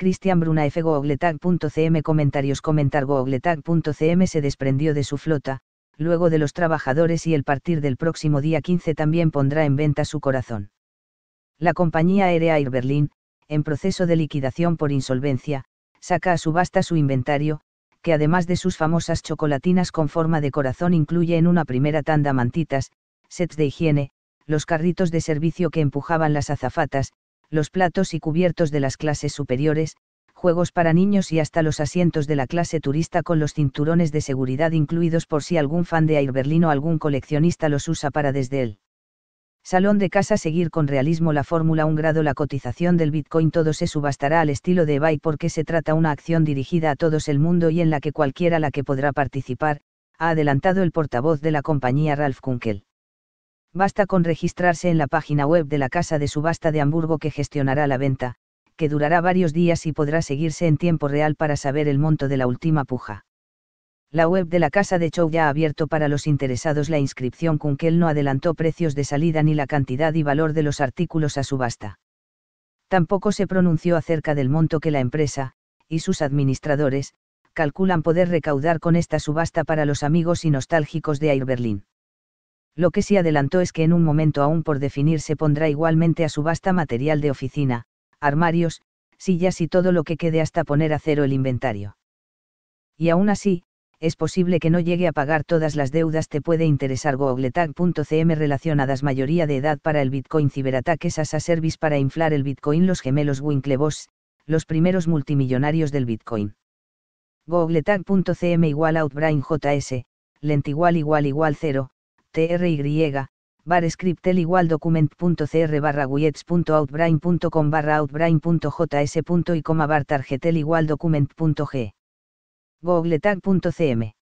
Christian F. googletag.cm e Comentarios Comentar googletag.cm e se desprendió de su flota, luego de los trabajadores y el partir del próximo día 15 también pondrá en venta su corazón. La compañía aérea Air Berlin, en proceso de liquidación por insolvencia, saca a subasta su inventario, que además de sus famosas chocolatinas con forma de corazón incluye en una primera tanda mantitas, sets de higiene, los carritos de servicio que empujaban las azafatas, los platos y cubiertos de las clases superiores, juegos para niños y hasta los asientos de la clase turista con los cinturones de seguridad incluidos por si algún fan de Air Berlin o algún coleccionista los usa para desde él. Salón de casa seguir con realismo la Fórmula un grado la cotización del Bitcoin todo se subastará al estilo de eBay porque se trata una acción dirigida a todos el mundo y en la que cualquiera la que podrá participar, ha adelantado el portavoz de la compañía Ralph Kunkel basta con registrarse en la página web de la Casa de Subasta de Hamburgo que gestionará la venta, que durará varios días y podrá seguirse en tiempo real para saber el monto de la última puja. La web de la Casa de show ya ha abierto para los interesados la inscripción con que él no adelantó precios de salida ni la cantidad y valor de los artículos a subasta. Tampoco se pronunció acerca del monto que la empresa, y sus administradores, calculan poder recaudar con esta subasta para los amigos y nostálgicos de Air Berlin. Lo que sí adelantó es que en un momento aún por definir se pondrá igualmente a subasta material de oficina, armarios, sillas y todo lo que quede hasta poner a cero el inventario. Y aún así, es posible que no llegue a pagar todas las deudas. Te puede interesar googletag.cm relacionadas mayoría de edad para el Bitcoin ciberataques as service para inflar el Bitcoin los gemelos Winklevoss, los primeros multimillonarios del Bitcoin. googletag.cm igual outbrain js, lent igual igual igual cero try, bar scriptel igual document.cr barra com barra punto y coma bar targetel igual document.g. Google cm